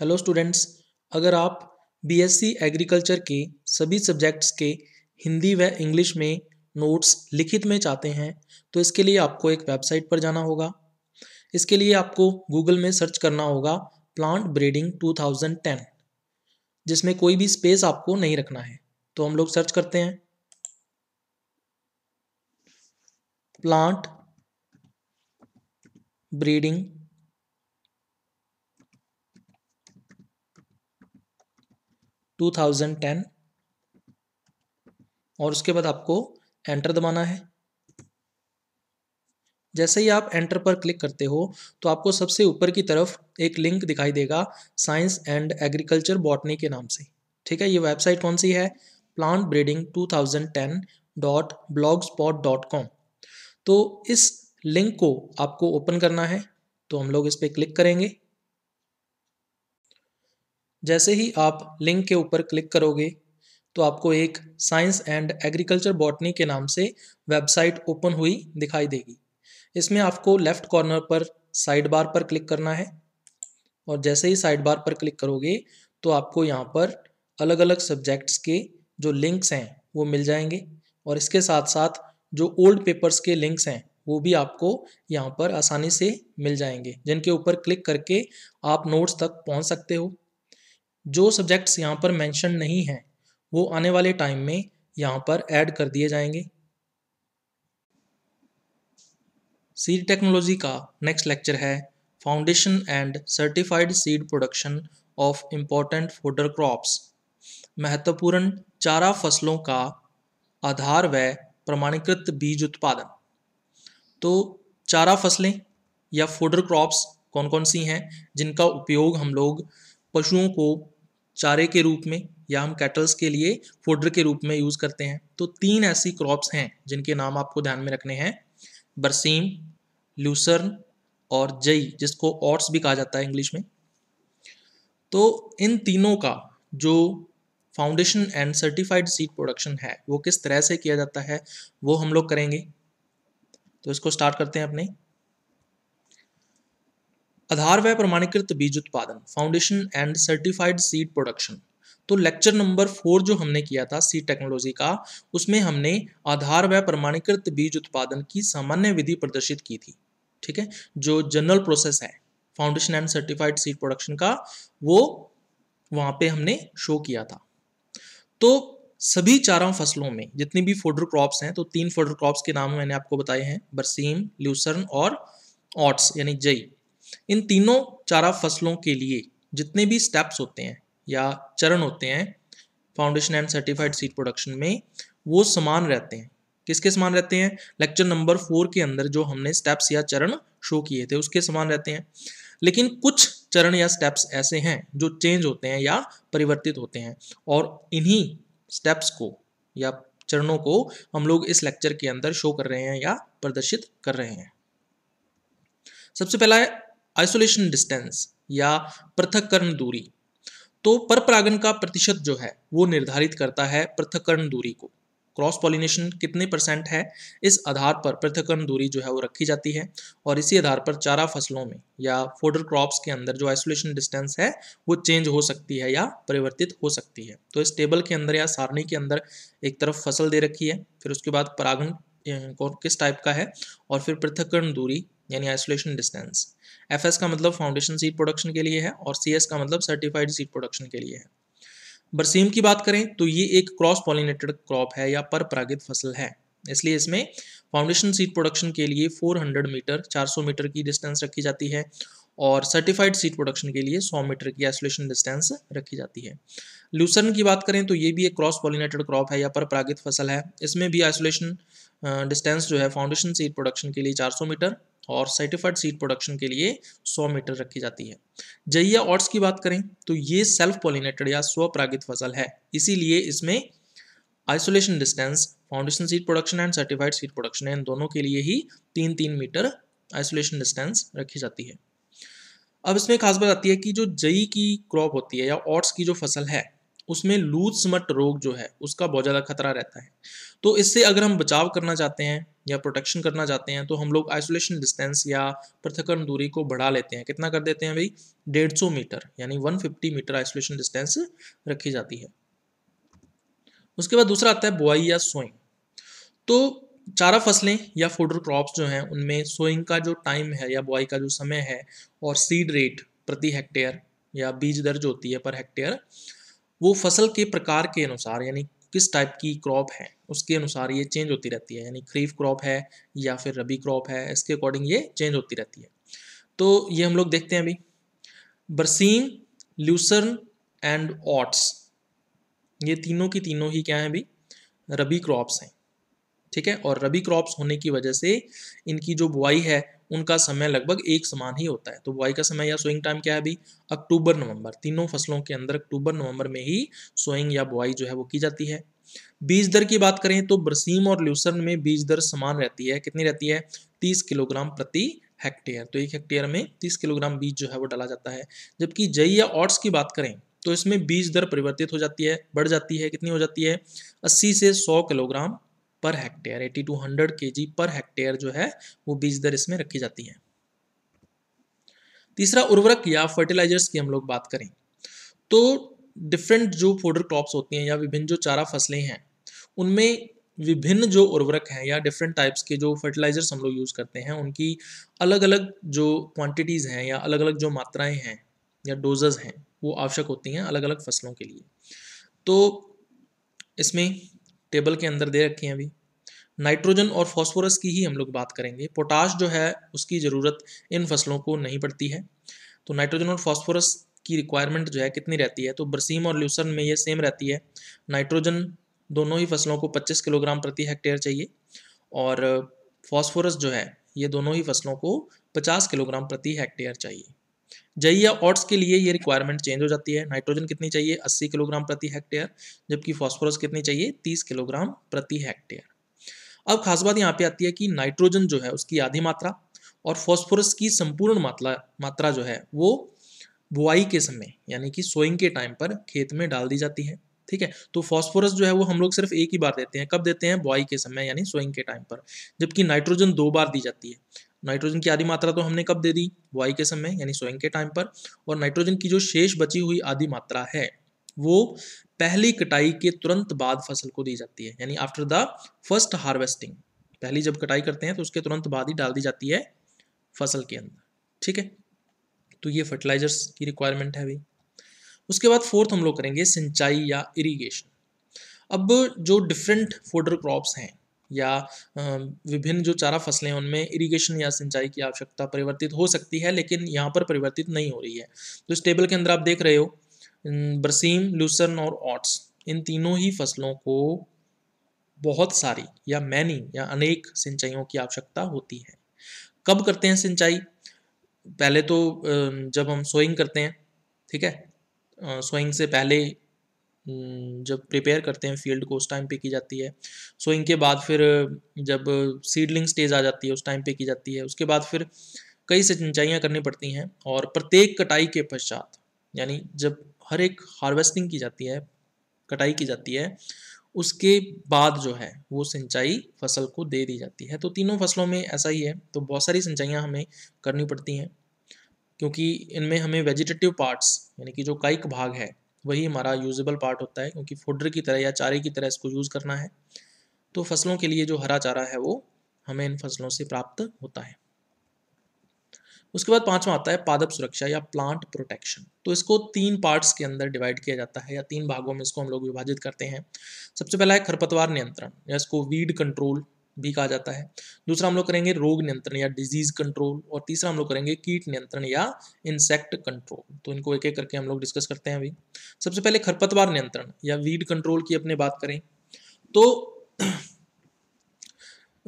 hello students अगर आप BSc agriculture के सभी सब्जेक्ट्स के हिंदी व इंग्लिश में नोट्स लिखित में चाहते हैं तो इसके लिए आपको एक वेबसाइट पर जाना होगा इसके लिए आपको गूगल में सर्च करना होगा प्लांट ब्रीडिंग 2010 जिसमें कोई भी स्पेस आपको नहीं रखना है तो हम लोग सर्च करते हैं प्लांट ब्रीडिंग 2010 और उसके बाद आपको एंटर दबाना है जैसे ही आप एंटर पर क्लिक करते हो तो आपको सबसे ऊपर की तरफ एक लिंक दिखाई देगा साइंस एंड एग्रीकल्चर बॉटनी के नाम से ठीक है ये वेबसाइट कौन सी है प्लांट ब्रीडिंग टू तो इस लिंक को आपको ओपन करना है तो हम लोग इस पर क्लिक करेंगे जैसे ही आप लिंक के ऊपर क्लिक करोगे तो आपको एक साइंस एंड एग्रीकल्चर बॉटनी के नाम से वेबसाइट ओपन हुई दिखाई देगी इसमें आपको लेफ़्ट कॉर्नर पर साइड बार पर क्लिक करना है और जैसे ही साइड बार पर क्लिक करोगे तो आपको यहाँ पर अलग अलग सब्जेक्ट्स के जो लिंक्स हैं वो मिल जाएंगे और इसके साथ साथ जो ओल्ड पेपर्स के लिंक्स हैं वो भी आपको यहाँ पर आसानी से मिल जाएंगे जिनके ऊपर क्लिक करके आप नोट्स तक पहुँच सकते हो जो सब्जेक्ट्स यहाँ पर मेंशन नहीं हैं वो आने वाले टाइम में यहाँ पर ऐड कर दिए जाएंगे सीड टेक्नोलॉजी का नेक्स्ट लेक्चर है foundation and certified seed production of important fodder crops महत्वपूर्ण चारा फसलों का आधार व प्रमाणीकृत बीज उत्पादन तो चारा फसलें या फोडर क्रॉप्स कौन कौन सी हैं जिनका उपयोग हम लोग पशुओं को चारे के रूप में या हम कैटल्स के लिए फोडर के रूप में यूज़ करते हैं तो तीन ऐसी क्रॉप्स हैं जिनके नाम आपको ध्यान में रखने हैं बरसीम लूसर्न और जई जिसको ऑट्स भी कहा जाता है इंग्लिश में तो इन तीनों का जो foundation and certified seed production है वो किस तरह से किया जाता है वो हम लोग करेंगे तो इसको स्टार्ट करते हैं अपने आधार व प्रमाणीकृत बीज उत्पादन foundation and certified seed production तो लेक्चर नंबर फोर जो हमने किया था सी टेक्नोलॉजी का उसमें हमने आधार व प्रमाणीकृत बीज उत्पादन की सामान्य विधि प्रदर्शित की थी ठीक है जो जनरल प्रोसेस है foundation and certified seed production का वो वहां पे हमने शो किया था तो सभी चारों फसलों में जितनी भी फोडर क्रॉप्स हैं तो तीन फोडर क्रॉप्स के नाम मैंने आपको बताए हैं बरसीम ल्यूसर्न और ऑट्स यानी जई इन तीनों चारा फसलों के लिए जितने भी स्टेप्स होते हैं या चरण होते हैं foundation and certified seed production में वो समान रहते हैं किसके समान रहते हैं लेक्चर नंबर फोर के अंदर जो हमने स्टेप्स या चरण शो किए थे उसके समान रहते हैं लेकिन कुछ चरण या स्टेप्स ऐसे हैं जो चेंज होते हैं या परिवर्तित होते हैं और इन्हीं स्टेप्स को या चरणों को हम लोग इस लेक्चर के अंदर शो कर रहे हैं या प्रदर्शित कर रहे हैं सबसे पहला आइसोलेशन डिस्टेंस या पृथककरण दूरी तो परागण का प्रतिशत जो है वो निर्धारित करता है पृथककरण दूरी को क्रॉस पॉलिनेशन कितने परसेंट है इस आधार पर पृथककरण दूरी जो है वो रखी जाती है और इसी आधार पर चारा फसलों में या फोडर क्रॉप्स के अंदर जो आइसोलेशन डिस्टेंस है वो चेंज हो सकती है या परिवर्तित हो सकती है तो इस टेबल के अंदर या सारणी के अंदर एक तरफ फसल दे रखी है फिर उसके बाद परागण किस टाइप का है और फिर पृथककरण दूरी यानी आइसोलेशन डिस्टेंस एफ का मतलब फाउंडेशन सीड प्रोडक्शन के लिए है और सी का मतलब सर्टिफाइड सीड प्रोडक्शन के लिए है बरसीम की बात करें तो ये एक क्रॉस पॉलिनेटेड क्रॉप है या पर परागित फसल है इसलिए इसमें फाउंडेशन सीड प्रोडक्शन के लिए 400 मीटर 400 मीटर की डिस्टेंस रखी जाती है और सर्टिफाइड सीड प्रोडक्शन के लिए 100 मीटर की आइसोलेशन डिस्टेंस रखी जाती है लूसर्न की बात करें तो ये भी एक क्रॉस पॉलिनेटेड क्रॉप है या पर परागित फसल है इसमें भी आइसोलेशन डिस्टेंस जो है फाउंडेशन सीड प्रोडक्शन के लिए 400 मीटर और सर्टिफाइड सीड प्रोडक्शन के लिए 100 मीटर रखी जाती है जइया ऑट्स की बात करें तो ये सेल्फ पोलिनेटेड या स्वपरागित फसल है इसीलिए इसमें isolation distance foundation seed production and certified seed production इन दोनों के लिए ही तीन तीन मीटर आइसोलेशन डिस्टेंस रखी जाती है अब इसमें खास बात आती है कि जो जई की क्रॉप होती है या ऑट्स की जो फसल है उसमें लूज स्मट रोग जो है उसका बहुत ज़्यादा खतरा रहता है तो इससे अगर हम बचाव करना चाहते हैं या प्रोटेक्शन करना चाहते हैं तो हम लोग आइसोलेशन डिस्टेंस या पृथकरण दूरी को बढ़ा लेते हैं कितना कर देते हैं भाई डेढ़ सौ मीटर यानी one fifty metre isolation distance रखी जाती है उसके बाद दूसरा आता है बुआई या सोइंग तो चारा फसलें या फोडर क्रॉप्स जो हैं उनमें सोइंग का जो टाइम है या बुआई का जो समय है और सीड रेट प्रति हेक्टेयर या बीज दर्ज होती है पर हेक्टेयर वो फसल के प्रकार के अनुसार यानी किस टाइप की क्रॉप है उसके अनुसार ये चेंज होती रहती है यानी खरीफ क्रॉप है या फिर रबी क्रॉप है इसके अकॉर्डिंग ये चेंज होती रहती है तो ये हम लोग देखते हैं अभी बरसीन ल्यूसर्न एंड ऑट्स ये तीनों की तीनों ही क्या है अभी रबी क्रॉप्स हैं ठीक है और रबी क्रॉप्स होने की वजह से इनकी जो बुआई है उनका समय लगभग एक समान ही होता है तो बुआई का समय या सोइंग टाइम क्या है अभी अक्टूबर नवंबर तीनों फसलों के अंदर अक्टूबर नवंबर में ही सोइंग या बुआई जो है वो की जाती है बीज दर की बात करें तो बरसीम और ल्यूसर्न में बीज दर समान रहती है कितनी रहती है तीस किलोग्राम प्रति हेक्टेयर तो एक हेक्टेयर में तीस किलोग्राम बीज जो है वो डाला जाता है जबकि जई या ऑट्स की बात करें तो इसमें बीज दर परिवर्तित हो जाती है बढ़ जाती है कितनी हो जाती है अस्सी से सौ किलोग्राम पर हेक्टेयर 80 टू 100 के पर हेक्टेयर जो है वो बीज दर इसमें रखी जाती है तीसरा उर्वरक या फर्टिलाइजर्स की हम लोग बात करें तो डिफरेंट जो फोडर क्रॉप्स होती हैं या विभिन्न जो चारा फसलें हैं उनमें विभिन्न जो उर्वरक हैं या डिफरेंट टाइप्स के जो फर्टिलाइजर्स हम लोग यूज़ करते हैं उनकी अलग अलग जो क्वांटिटीज़ हैं या अलग अलग जो मात्राएं हैं या डोजेज़ हैं वो आवश्यक होती हैं अलग अलग फसलों के लिए तो इसमें टेबल के अंदर दे रखी हैं अभी नाइट्रोजन और फॉस्फोरस की ही हम लोग बात करेंगे पोटाश जो है उसकी ज़रूरत इन फसलों को नहीं पड़ती है तो नाइट्रोजन और फॉस्फोरस की रिक्वायरमेंट जो है कितनी रहती है तो बरसीम और ल्यूसन में ये सेम रहती है नाइट्रोजन दोनों ही फसलों को 25 किलोग्राम प्रति हेक्टेयर चाहिए और फॉस्फोरस जो है ये दोनों ही फसलों को 50 किलोग्राम प्रति हेक्टेयर चाहिए जइया ऑट्स के लिए ये रिक्वायरमेंट चेंज हो जाती है नाइट्रोजन कितनी चाहिए 80 किलोग्राम प्रति हेक्टेयर जबकि फास्फोरस कितनी चाहिए 30 किलोग्राम प्रति हेक्टेयर अब खास बात यहाँ पे आती है कि नाइट्रोजन जो है उसकी आधी मात्रा और फास्फोरस की संपूर्ण मात्रा मात्रा जो है वो बुआई के समय यानी कि सोइंग के टाइम पर खेत में डाल दी जाती है ठीक है तो फॉस्फोरस जो है वो हम लोग सिर्फ एक ही बार देते हैं कब देते हैं बुआई के समय यानी सोइंग के टाइम पर जबकि नाइट्रोजन दो बार दी जाती है नाइट्रोजन की आधी मात्रा तो हमने कब दे दी वाई के समय यानी स्वयं के टाइम पर और नाइट्रोजन की जो शेष बची हुई आधी मात्रा है वो पहली कटाई के तुरंत बाद फसल को दी जाती है यानी आफ्टर द फर्स्ट हार्वेस्टिंग पहली जब कटाई करते हैं तो उसके तुरंत बाद ही डाल दी जाती है फसल के अंदर ठीक है तो ये फर्टिलाइजर्स की रिक्वायरमेंट है भाई उसके बाद फोर्थ हम लोग करेंगे सिंचाई या इरीगेशन अब जो डिफरेंट फोडर क्रॉप्स हैं या विभिन्न जो चारा फसलें हैं उनमें इरिगेशन या सिंचाई की आवश्यकता परिवर्तित हो सकती है लेकिन यहाँ पर परिवर्तित नहीं हो रही है तो इस टेबल के अंदर आप देख रहे हो बरसीम लूसन और ऑट्स इन तीनों ही फसलों को बहुत सारी या मैनी या अनेक सिंचाइयों की आवश्यकता होती है कब करते हैं सिंचाई पहले तो जब हम सोइंग करते हैं ठीक है सोइंग से पहले हम्म, जब प्रिपेयर करते हैं फील्ड को उस टाइम पे की जाती है सो इनके बाद फिर जब सीडलिंग स्टेज आ जाती है उस टाइम पे की जाती है उसके बाद फिर कई सिंचाइयाँ करनी पड़ती हैं और प्रत्येक कटाई के पश्चात यानी जब हर एक हार्वेस्टिंग की जाती है कटाई की जाती है उसके बाद जो है वो सिंचाई फसल को दे दी जाती है तो तीनों फसलों में ऐसा ही है तो बहुत सारी सिंचाइयाँ हमें करनी पड़ती हैं क्योंकि इनमें हमें वेजिटेटिव पार्ट्स यानी कि जो कायिक भाग है वही हमारा यूजेबल पार्ट होता है क्योंकि फोडर की तरह या चारे की तरह इसको यूज़ करना है तो फसलों के लिए जो हरा चारा है वो हमें इन फसलों से प्राप्त होता है उसके बाद पांचवा आता है पादप सुरक्षा या प्लांट प्रोटेक्शन तो इसको तीन पार्ट्स के अंदर डिवाइड किया जाता है या तीन भागों में इसको हम लोग विभाजित करते हैं सबसे पहला है खरपतवार नियंत्रण या इसको वीड कंट्रोल भी कहा जाता है दूसरा हम लोग करेंगे रोग नियंत्रण या डिजीज कंट्रोल और तीसरा हम लोग करेंगे कीट नियंत्रण या इंसेक्ट कंट्रोल तो इनको एक एक करके हम लोग डिस्कस करते हैं अभी सबसे पहले खरपतवार नियंत्रण या वीड कंट्रोल की अपने बात करें तो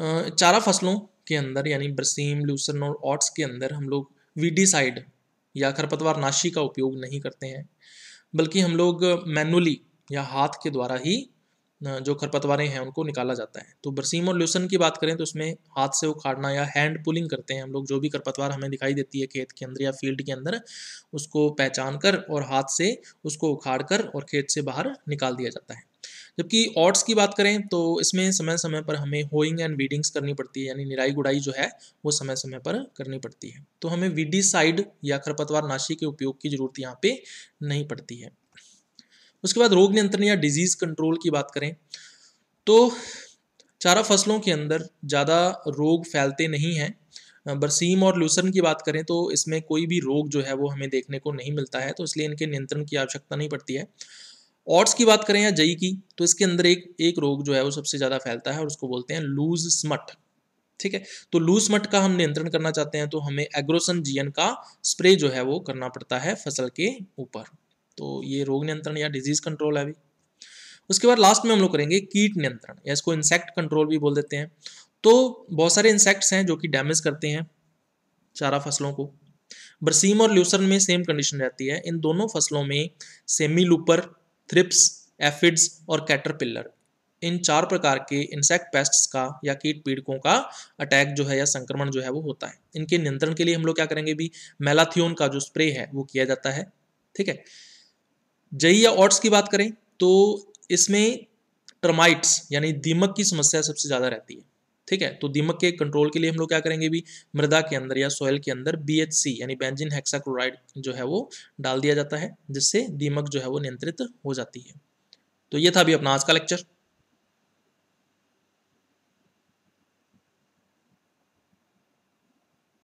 चारा फसलों के अंदर यानी ब्रसीम लूसन और ऑट्स के अंदर हम लोग वीडिसाइड या खरपतवार नाशी का उपयोग नहीं करते हैं बल्कि हम लोग मैनुअली या हाथ के द्वारा ही जो खरपतवारें हैं उनको निकाला जाता है तो बरसीम और ल्यूसन की बात करें तो उसमें हाथ से उखाड़ना या हैंड पुलिंग करते हैं हम लोग जो भी खरपतवार हमें दिखाई देती है खेत के अंदर या फील्ड के अंदर उसको पहचान कर और हाथ से उसको उखाड़ कर और खेत से बाहर निकाल दिया जाता है जबकि ऑट्स की बात करें तो इसमें समय समय पर हमें होइंग एंड वीडिंग्स करनी पड़ती है यानी निराई गुड़ाई जो है वो समय समय पर करनी पड़ती है तो हमें वीडी साइड या खरपतवार नाशी के उपयोग की जरूरत यहाँ पे नहीं पड़ती है उसके बाद रोग नियंत्रण या डिजीज़ कंट्रोल की बात करें तो चारा फसलों के अंदर ज़्यादा रोग फैलते नहीं हैं बरसीम और लूसर्न की बात करें तो इसमें कोई भी रोग जो है वो हमें देखने को नहीं मिलता है तो इसलिए इनके नियंत्रण की आवश्यकता नहीं पड़ती है ऑट्स की बात करें या जई की तो इसके अंदर एक एक रोग जो है वो सबसे ज़्यादा फैलता है और उसको बोलते हैं लूज स्मट ठीक है तो लूज स्मट का हम नियंत्रण करना चाहते हैं तो हमें एग्रोसन जीएन का स्प्रे जो है वो करना पड़ता है फसल के ऊपर तो ये रोग नियंत्रण या डिजीज कंट्रोल है अभी उसके बाद लास्ट में हम लोग करेंगे कीट नियंत्रण या इसको इंसेक्ट कंट्रोल भी बोल देते हैं तो बहुत सारे इंसेक्ट्स हैं जो कि डैमेज करते हैं चारा फसलों को बरसीम और ल्यूसर में सेम कंडीशन रहती है इन दोनों फसलों में सेमी लूपर थ्रिप्स एफिड्स और कैटरपिल्लर इन चार प्रकार के इंसेक्ट पेस्ट्स का या कीट पीड़कों का अटैक जो है या संक्रमण जो है वो होता है इनके नियंत्रण के लिए हम लोग क्या करेंगे भी मेलाथियोन का जो स्प्रे है वो किया जाता है ठीक है जई या ऑट्स की बात करें तो इसमें टर्माइट्स यानी दीमक की समस्या सबसे ज़्यादा रहती है ठीक है तो दीमक के कंट्रोल के लिए हम लोग क्या करेंगे भी मृदा के अंदर या सॉयल के अंदर बी एच सी यानी बेंजिन हेक्साक्लोराइड जो है वो डाल दिया जाता है जिससे दीमक जो है वो नियंत्रित हो जाती है तो ये था भी अपना आज का लेक्चर